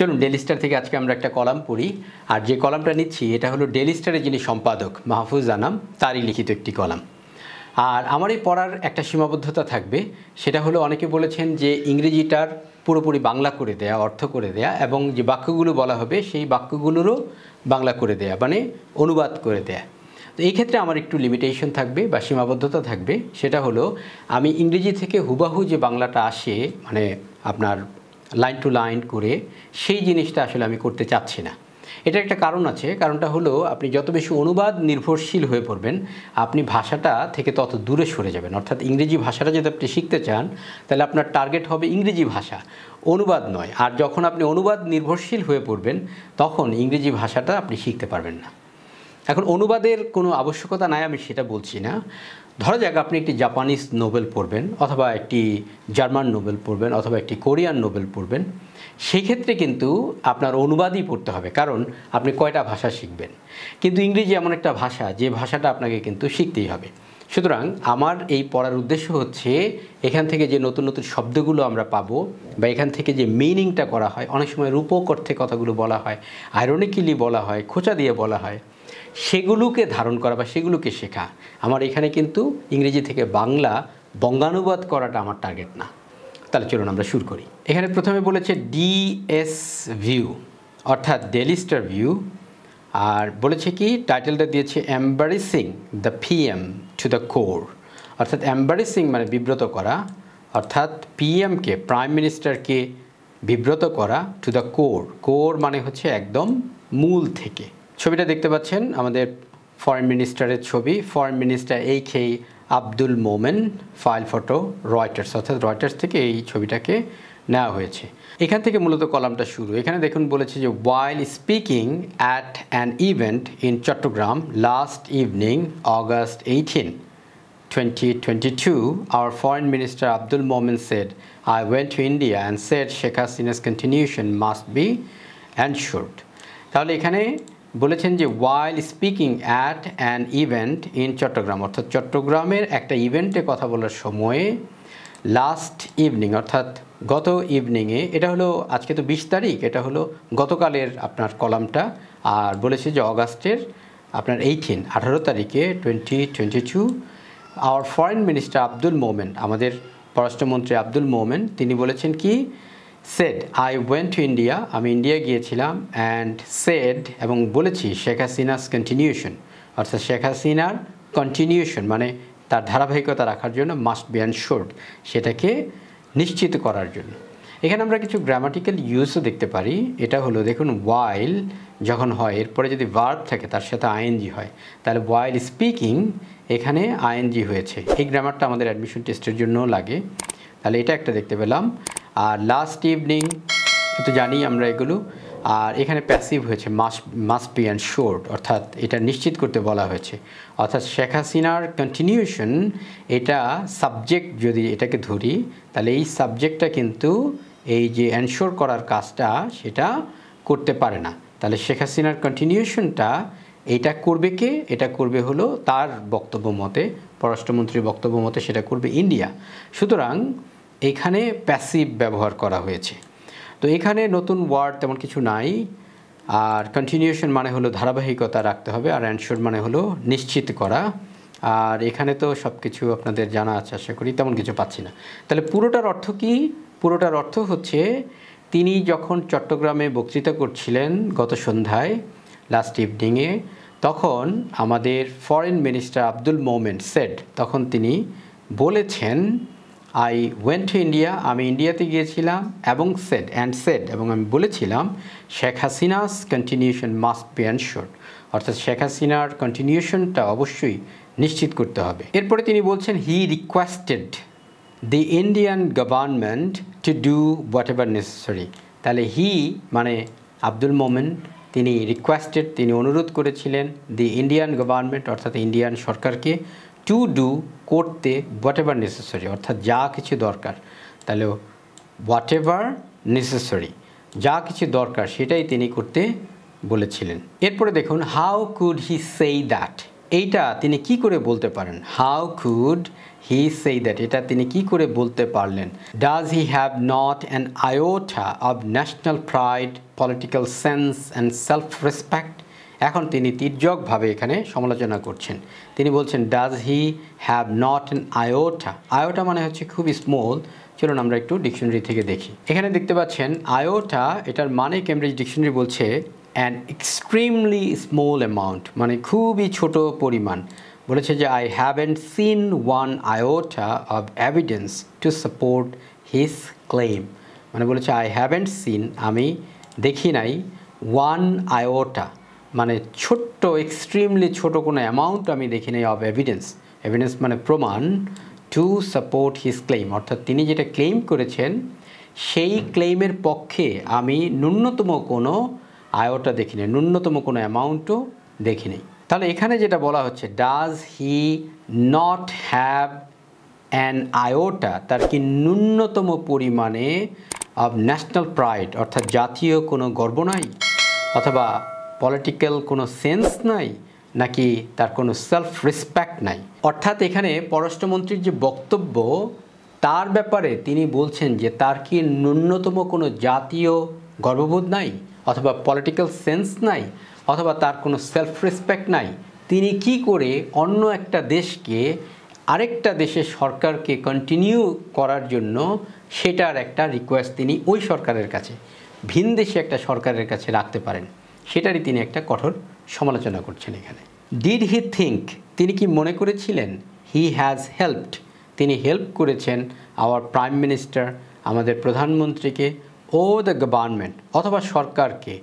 চলুন daily star থেকে আজকে আমরা একটা কলাম পড়ি আর যে কলামটা নিচ্ছি এটা হলো ডেলি স্টারের যিনি সম্পাদক মাহফুজ আনাম তারই লিখিত একটি কলাম আর আমার এই পড়ার একটা সীমাবদ্ধতা থাকবে সেটা হলো অনেকে বলেছেন যে ইংরেজিটার পুরোপুরি বাংলা করে দেয়া অর্থ করে দেয়া এবং যে বাক্যগুলো বলা হবে সেই বাক্যগুলোরও বাংলা করে দেয়া মানে অনুবাদ করে দেয়া তো এই ক্ষেত্রে আমার একটু লিমিটেশন থাকবে বা সীমাবদ্ধতা থাকবে সেটা হলো আমি ইংরেজি থেকে হুবাহু যে বাংলাটা আসে মানে আপনার লাইন টু লাইন করে সেই জিনিসটা আসলে আমি করতে চাচ্ছি না এটার একটা কারণ আছে কারণটা হলো আপনি যত বেশি অনুবাদ নির্ভরশীল হয়ে পড়বেন আপনি ভাষাটা থেকে তত দূরে সরে যাবেন অর্থাৎ ইংরেজি ভাষাটা যদি আপনি শিখতে চান তাহলে আপনার টার্গেট হবে ইংরেজি ভাষা অনুবাদ নয় আর যখন আপনি অনুবাদ নির্ভরশীল হয়ে পড়বেন তখন ইংরেজি ভাষাটা আপনি শিখতে পারবেন না এখন অনুবাদের কোনো আবশ্যকতা নাই আমি সেটা বলছি না ধরা যাক আপনি একটি জাপানিজ নোবেল পড়বেন অথবা একটি জার্মান নোবেল পড়বেন অথবা একটি কোরিয়ান নোবেল পড়বেন সেক্ষেত্রে কিন্তু আপনার অনুবাদই পড়তে হবে কারণ আপনি কয়টা ভাষা শিখবেন কিন্তু ইংরেজি এমন একটা ভাষা যে ভাষাটা আপনাকে কিন্তু শিখতেই হবে সুতরাং আমার এই পড়ার উদ্দেশ্য হচ্ছে এখান থেকে যে নতুন নতুন শব্দগুলো আমরা পাবো বা এখান থেকে যে মিনিংটা করা হয় অনেক সময় রূপক অর্থে কথাগুলো বলা হয় আইরনিক্যালি বলা হয় খোঁচা দিয়ে বলা হয় সেগুলোকে ধারণ করা বা সেগুলোকে শেখা আমার এখানে কিন্তু ইংরেজি থেকে বাংলা বঙ্গানুবাদ করাটা আমার টার্গেট না তাহলে চলুন আমরা শুরু করি এখানে প্রথমে বলেছে ডিএস ভিউ অর্থাৎ ডেলিস্টার ভিউ আর বলেছে কি টাইটেলটা দিয়েছে embarrassing the PM to the core অর্থাৎ অ্যাম্বারিসিং মানে বিব্রত করা অর্থাৎ পিএমকে প্রাইম মিনিস্টারকে বিব্রত করা টু দ্য কোর কোর মানে হচ্ছে একদম মূল থেকে ছবিটা দেখতে পাচ্ছেন আমাদের ফরেন মিনিস্টারের ছবি ফরেন মিনিস্টার এই খেই Abdul Momen file photo Reuters অর্থাৎ রয়টার্স থেকে এই ছবিটাকে নেওয়া হয়েছে এখান থেকে মূলত কলামটা শুরু এখানে দেখুন বলেছে যে while speaking at an event in Chittagong last evening August eighteen twenty twenty two our foreign minister Abdul Momen said I went to India and said Sheikh Hasina's continuation must be ensured তাহলে এখানে বলেছেন যে while speaking at an event in Chittagong অর্থাৎ চট্টগ্রামের একটা ইভেন্টে কথা বলার সময়ে লাস্ট ইভিনিং অর্থাৎ গত ইভিনিংয়ে এটা হলো আজকে তো বিশ তারিখ এটা হলো গতকালের আপনার কলামটা আর বলেছে যে অগাস্টের আপনার এইটিন আঠারো তারিখে twenty twenty two our foreign minister Abdul Momen আমাদের পররাষ্ট্রমন্ত্রী আব্দুল মোমেন তিনি বলেছেন কি said I went to India আমি ইন্ডিয়া গিয়েছিলাম অ্যান্ড সেড এবং বলেছি শেখ হাসিনাস কন্টিনিউশন অর্থাৎ শেখ হাসিনার কন্টিনিউশন মানে তার ধারাবাহিকতা রাখার জন্য মাস্ট বি অ্যানশোর্ড সেটাকে নিশ্চিত করার জন্য এখানে আমরা কিছু গ্রামাটিক্যাল ইউজও দেখতে পারি এটা হলো দেখুন ওয়াইল যখন হয় এরপরে যদি ভার্ব থাকে তার সাথে আইএনজি হয় তাহলে ওয়াইল স্পিকিং এখানে আইএনজি হয়েছে এই গ্রামারটা আমাদের অ্যাডমিশন টেস্টের জন্যও লাগে তাহলে এটা একটা দেখতে পেলাম আর লাস্ট ইভিনিং তো জানি আমরা এগুলো আর এখানে প্যাসিভ হয়েছে মাস মাস্ট বি অ্যান্ড শোর্ট অর্থাৎ এটা নিশ্চিত করতে বলা হয়েছে অর্থাৎ শেখ হাসিনার কন্টিনিউশন এটা সাবজেক্ট যদি এটাকে ধরি তাহলে এই সাবজেক্টটা কিন্তু এই যে অ্যানশোর করার কাজটা সেটা করতে পারে না তাহলে শেখ হাসিনার কন্টিনিউশনটা এটা করবে কে এটা করবে হলো তার বক্তব্য মতে পররাষ্ট্রমন্ত্রীর বক্তব্য মতে সেটা করবে ইন্ডিয়া সুতরাং এখানে প্যাসিভ ব্যবহার করা হয়েছে তো এখানে নতুন ওয়ার্ড তেমন কিছু নাই আর কন্টিনিউশন মানে হলো ধারাবাহিকতা রাখতে হবে আর অ্যানশোর মানে হলো নিশ্চিত করা আর এখানে তো সব কিছু আপনাদের জানা আছে আশা করি তেমন কিছু পাচ্ছি না তাহলে পুরোটার অর্থ কি পুরোটার অর্থ হচ্ছে তিনি যখন চট্টগ্রামে বক্তৃতা করছিলেন গত সন্ধ্যায় লাস্ট ইভিনিংয়ে তখন আমাদের foreign minister Abdul Momen said তখন তিনি বলেছেন আই ওয়েন্ট টু ইন্ডিয়া আমি ইন্ডিয়াতে গিয়েছিলাম এবং সেড অ্যান্ড সেড এবং আমি বলেছিলাম Sheikh Hasina's continuation must be ensured অর্থাৎ শেখ হাসিনার কন্টিনিউশনটা অবশ্যই নিশ্চিত করতে হবে এরপরে তিনি বলছেন he requested the Indian government to do whatever necessary তাহলে হি মানে আব্দুল মোমেন তিনি রিকোয়েস্টেড তিনি অনুরোধ করেছিলেন দি ইন্ডিয়ান গভর্নমেন্ট অর্থাৎ ইন্ডিয়ান সরকারকে টু ডু করতে হোয়াট এভার নেসেসারি অর্থাৎ যা কিছু দরকার তাহলে হোয়াট এভার নেসেসারি যা কিছু দরকার সেটাই তিনি করতে বলেছিলেন এরপরে দেখুন হাউ কুড হি সেই দ্যাট এইটা তিনি কি করে বলতে পারেন হাউ কুড হি সেই দ্যাট এটা তিনি কি করে বলতে পারলেন does he have not an iota of national pride political sense and self respect এখন তিনি তির্যকভাবে এখানে সমালোচনা করছেন তিনি বলছেন does he have not an iota iota মানে হচ্ছে খুব স্মল চলুন আমরা একটু ডিকশনারি থেকে দেখি এখানে দেখতে পাচ্ছেন আয়োটা এটার মানে কেমব্রিজ ডিকশনারি বলছে অ্যান এক্সট্রিমলি স্মল অ্যামাউন্ট মানে খুবই ছোট পরিমাণ বলেছে যে I have and seen one iota of evidence to support his claim মানে বলেছে আই হ্যাভেন্ট সিন আমি দেখি নাই ওয়ান আয়োটা মানে ছোট্ট এক্সট্রিমলি ছোট কোনো অ্যামাউন্ট আমি দেখি নাই অব এভিডেন্স এভিডেন্স মানে প্রমাণ টু সাপোর্ট হিস ক্লেম অর্থাৎ তিনি যেটা ক্লেম করেছেন সেই ক্লেমের পক্ষে আমি ন্যূনতম কোনো আয়টা দেখি নাই ন্যূনতম কোনো অ্যামাউন্টও দেখি নাই তাহলে এখানে যেটা বলা হচ্ছে does he not have an iota তার কি ন্যূনতম পরিমাণে অব ন্যাশনাল প্রাইড অর্থাৎ জাতীয় কোনো গর্ব নাই অথবা পলিটিক্যাল কোনো সেন্স নাই নাকি তার কোনো সেলফ রেসপেক্ট নাই অর্থাৎ এখানে পররাষ্ট্রমন্ত্রীর যে বক্তব্য তার ব্যাপারে তিনি বলছেন যে তার কি ন্যূনতম কোনো জাতীয় গর্ববোধ নাই অথবা পলিটিক্যাল সেন্স নাই অথবা তার কোনো সেলফ রেসপেক্ট নাই তিনি কি করে অন্য একটা দেশকে আরেকটা দেশের সরকারকে কন্টিনিউ করার জন্য সেটার একটা রিকোয়েস্ট তিনি ওই সরকারের কাছে ভিন দেশে একটা সরকারের কাছে রাখতে পারেন সেটারই তিনি একটা কঠোর সমালোচনা করছেন এখানে ডিড হি থিঙ্ক তিনি কি মনে করেছিলেন হি হ্যাজ হেল্পড তিনি হেল্প করেছেন আওয়ার প্রাইম মিনিস্টার আমাদের প্রধানমন্ত্রীকে ও দ্য গভর্নমেন্ট অথবা সরকারকে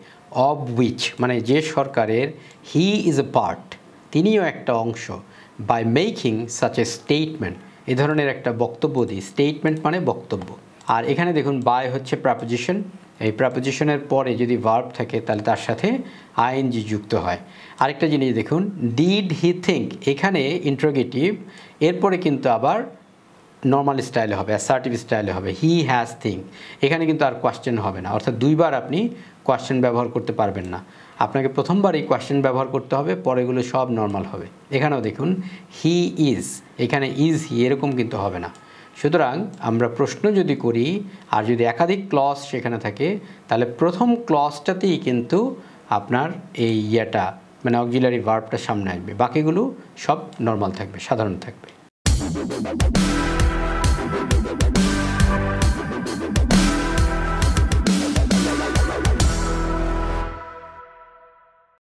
অব উইচ মানে যে সরকারের হি ইজ এ পার্ট তিনিও একটা অংশ by making such a statement এ ধরনের একটা বক্তব্য দিই স্টেটমেন্ট মানে বক্তব্য আর এখানে দেখুন বাই হচ্ছে প্রাপোজিশন এই প্রাপোজিশনের পরে যদি ভার্ব থাকে তাহলে তার সাথে আইএনজি যুক্ত হয় আরেকটা জিনিস দেখুন ডিড হি থিঙ্ক এখানে ইন্ট্রোগেটিভ এরপরে কিন্তু আবার নর্মাল স্টাইলে হবে অ্যাসার্টিভ স্টাইলে হবে হি হ্যাজ থিঙ্ক এখানে কিন্তু আর কোয়েশ্চেন হবে না অর্থাৎ দুইবার আপনি কোয়েশ্চেন ব্যবহার করতে পারবেন না আপনাকে প্রথমবার এই কোয়েশ্চেন ব্যবহার করতে হবে পরেগুলো সব নর্মাল হবে এখানেও দেখুন হি ইজ এখানে ইজ হি এরকম কিন্তু হবে না সুতরাং আমরা প্রশ্ন যদি করি আর যদি একাধিক ক্লস সেখানে থাকে তাহলে প্রথম ক্লসটাতেই কিন্তু আপনার এই ইয়েটা মানে অক্সিলারি ভার্বটা সামনে আসবে বাকিগুলো সব নর্মাল থাকবে সাধারণ থাকবে